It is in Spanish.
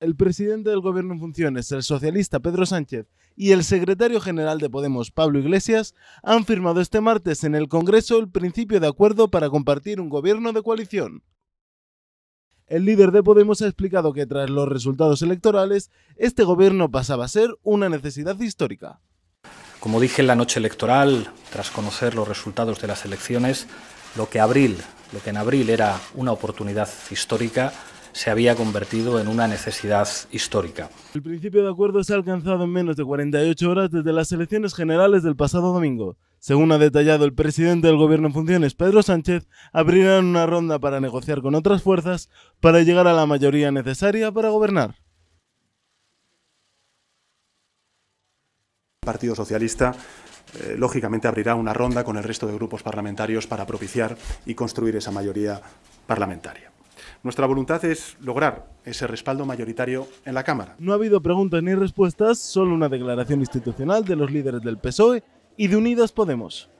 el presidente del gobierno en funciones, el socialista Pedro Sánchez, y el secretario general de Podemos, Pablo Iglesias, han firmado este martes en el Congreso el principio de acuerdo para compartir un gobierno de coalición. El líder de Podemos ha explicado que tras los resultados electorales, este gobierno pasaba a ser una necesidad histórica. Como dije en la noche electoral, tras conocer los resultados de las elecciones, lo que abril, lo que en abril era una oportunidad histórica, se había convertido en una necesidad histórica. El principio de acuerdo se ha alcanzado en menos de 48 horas desde las elecciones generales del pasado domingo. Según ha detallado el presidente del Gobierno en funciones, Pedro Sánchez, abrirán una ronda para negociar con otras fuerzas para llegar a la mayoría necesaria para gobernar. El Partido Socialista, eh, lógicamente, abrirá una ronda con el resto de grupos parlamentarios para propiciar y construir esa mayoría parlamentaria. Nuestra voluntad es lograr ese respaldo mayoritario en la Cámara. No ha habido preguntas ni respuestas, solo una declaración institucional de los líderes del PSOE y de Unidas Podemos.